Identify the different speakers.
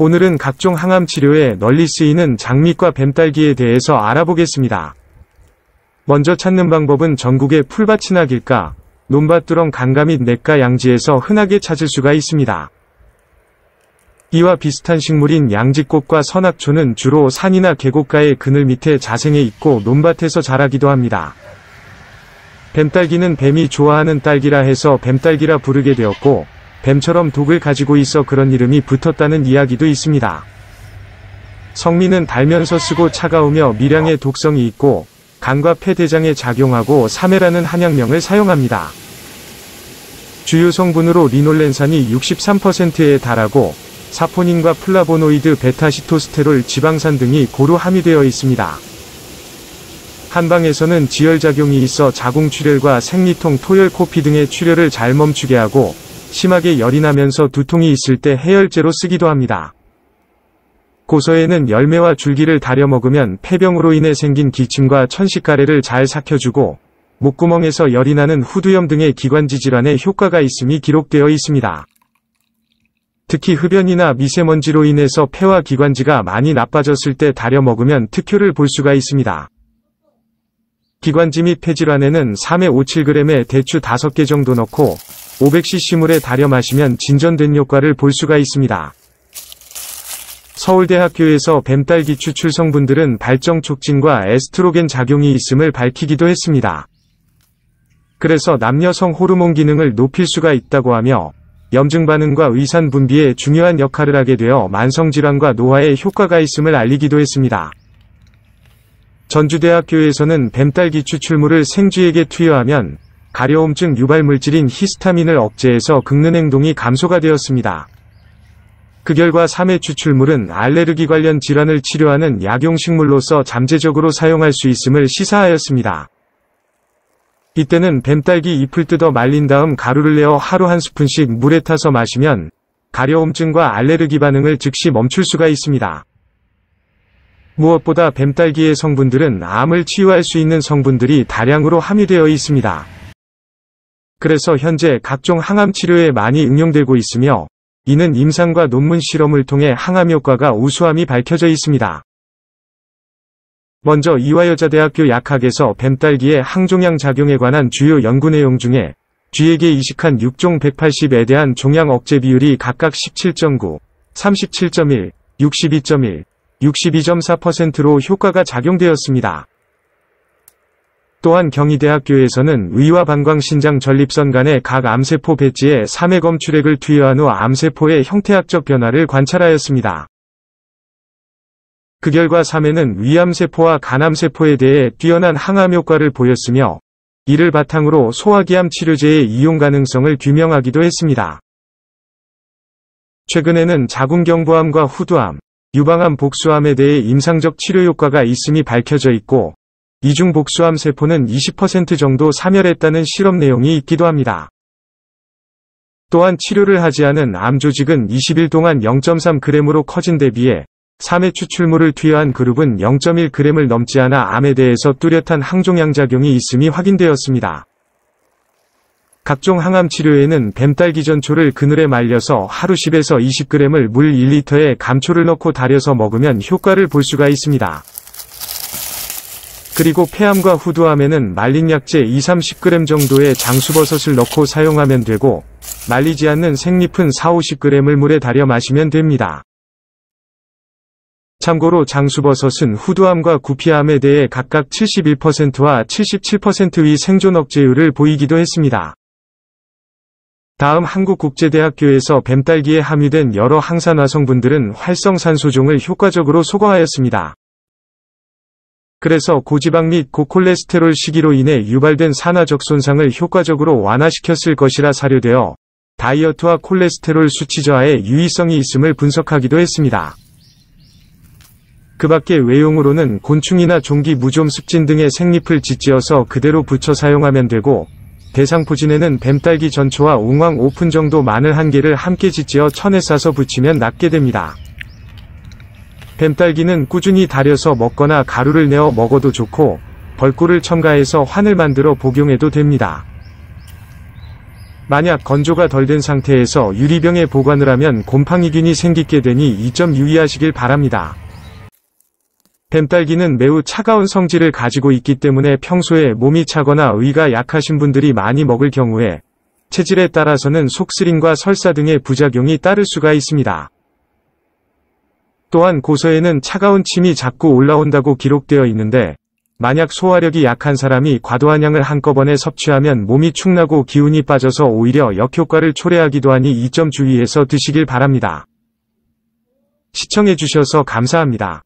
Speaker 1: 오늘은 각종 항암 치료에 널리 쓰이는 장미과 뱀딸기에 대해서 알아보겠습니다. 먼저 찾는 방법은 전국의 풀밭이나 길가, 논밭두렁 강가 및 냇가 양지에서 흔하게 찾을 수가 있습니다. 이와 비슷한 식물인 양지꽃과 선악초는 주로 산이나 계곡가의 그늘 밑에 자생해 있고 논밭에서 자라기도 합니다. 뱀딸기는 뱀이 좋아하는 딸기라 해서 뱀딸기라 부르게 되었고 뱀처럼 독을 가지고 있어 그런 이름이 붙었다는 이야기도 있습니다. 성미는 달면서 쓰고 차가우며 미량의 독성이 있고 간과 폐대장에 작용하고 사메라는 한약명을 사용합니다. 주요 성분으로 리놀렌산이 63%에 달하고 사포닌과 플라보노이드, 베타시토스테롤, 지방산 등이 고루 함유되어 있습니다. 한방에서는 지혈작용이 있어 자궁출혈과 생리통, 토혈, 코피 등의 출혈을 잘 멈추게 하고 심하게 열이 나면서 두통이 있을 때 해열제로 쓰기도 합니다. 고서에는 열매와 줄기를 다려 먹으면 폐병으로 인해 생긴 기침과 천식가래를 잘 삭혀주고 목구멍에서 열이 나는 후두염 등의 기관지 질환에 효과가 있음이 기록되어 있습니다. 특히 흡연이나 미세먼지로 인해서 폐와 기관지가 많이 나빠졌을 때 다려 먹으면 특효를 볼 수가 있습니다. 기관지 및 폐질환에는 3에 57g의 대추 5개 정도 넣고 500cc 물에 달여 마시면 진전된 효과를 볼 수가 있습니다. 서울대학교에서 뱀딸기 추출 성분들은 발정 촉진과 에스트로겐 작용이 있음을 밝히기도 했습니다. 그래서 남녀성 호르몬 기능을 높일 수가 있다고 하며 염증 반응과 의산 분비에 중요한 역할을 하게 되어 만성질환과 노화에 효과가 있음을 알리기도 했습니다. 전주대학교에서는 뱀딸기 추출물을 생쥐에게 투여하면 가려움증 유발 물질인 히스타민을 억제해서 긁는 행동이 감소가 되었습니다. 그 결과 3회 추출물은 알레르기 관련 질환을 치료하는 약용식물로서 잠재적으로 사용할 수 있음을 시사하였습니다. 이때는 뱀딸기 잎을 뜯어 말린 다음 가루를 내어 하루 한 스푼씩 물에 타서 마시면 가려움증과 알레르기 반응을 즉시 멈출 수가 있습니다. 무엇보다 뱀딸기의 성분들은 암을 치유할 수 있는 성분들이 다량으로 함유되어 있습니다. 그래서 현재 각종 항암 치료에 많이 응용되고 있으며 이는 임상과 논문 실험을 통해 항암 효과가 우수함이 밝혀져 있습니다. 먼저 이화여자대학교 약학에서 뱀딸기의 항종양 작용에 관한 주요 연구 내용 중에 쥐에게 이식한 6종 180에 대한 종양 억제 비율이 각각 17.9, 37.1, 62.1, 62.4%로 효과가 작용되었습니다. 또한 경희대학교에서는 위와 방광신장 전립선 간의 각 암세포 배지에 3회 검출액을 투여한 후 암세포의 형태학적 변화를 관찰하였습니다. 그 결과 3회는 위암세포와 간암세포에 대해 뛰어난 항암 효과를 보였으며 이를 바탕으로 소화기암 치료제의 이용 가능성을 규명하기도 했습니다. 최근에는 자궁경부암과 후두암, 유방암 복수암에 대해 임상적 치료 효과가 있음이 밝혀져 있고 이중 복수암 세포는 20% 정도 사멸했다는 실험 내용이 있기도 합니다. 또한 치료를 하지 않은 암 조직은 20일 동안 0.3g으로 커진 대비해 3회 추출물을 투여한 그룹은 0.1g을 넘지 않아 암에 대해서 뚜렷한 항종양작용이 있음이 확인되었습니다. 각종 항암 치료에는 뱀딸기전초를 그늘에 말려서 하루 10에서 20g을 물 1리터에 감초를 넣고 달여서 먹으면 효과를 볼 수가 있습니다. 그리고 폐암과 후두암에는 말린 약재 2-30g 정도의 장수버섯을 넣고 사용하면 되고 말리지 않는 생잎은 4-50g을 물에 달여 마시면 됩니다. 참고로 장수버섯은 후두암과 구피암에 대해 각각 71%와 77%의 생존 억제율을 보이기도 했습니다. 다음 한국국제대학교에서 뱀딸기에 함유된 여러 항산화 성분들은 활성산소종을 효과적으로 소거하였습니다. 그래서 고지방 및 고콜레스테롤 시기로 인해 유발된 산화적 손상을 효과적으로 완화시켰을 것이라 사료되어 다이어트와 콜레스테롤 수치 저하에 유의성이 있음을 분석하기도 했습니다. 그 밖에 외용으로는 곤충이나 종기 무좀 습진 등의 생잎을 짓지어서 그대로 붙여 사용하면 되고 대상포진에는 뱀딸기 전초와 웅황 오픈 정도 마늘 한 개를 함께 짓지어 천에 싸서 붙이면 낫게 됩니다. 뱀딸기는 꾸준히 달여서 먹거나 가루를 내어 먹어도 좋고 벌꿀을 첨가해서 환을 만들어 복용해도 됩니다. 만약 건조가 덜 된 상태에서 유리병에 보관을 하면 곰팡이균이 생기게 되니 이 점 유의하시길 바랍니다. 뱀딸기는 매우 차가운 성질을 가지고 있기 때문에 평소에 몸이 차거나 의가 약하신 분들이 많이 먹을 경우에 체질에 따라서는 속쓰림과 설사 등의 부작용이 따를 수가 있습니다. 또한 고서에는 차가운 침이 자꾸 올라온다고 기록되어 있는데 만약 소화력이 약한 사람이 과도한 양을 한꺼번에 섭취하면 몸이 축나고 기운이 빠져서 오히려 역효과를 초래하기도 하니 이점 주의해서 드시길 바랍니다. 시청해주셔서 감사합니다.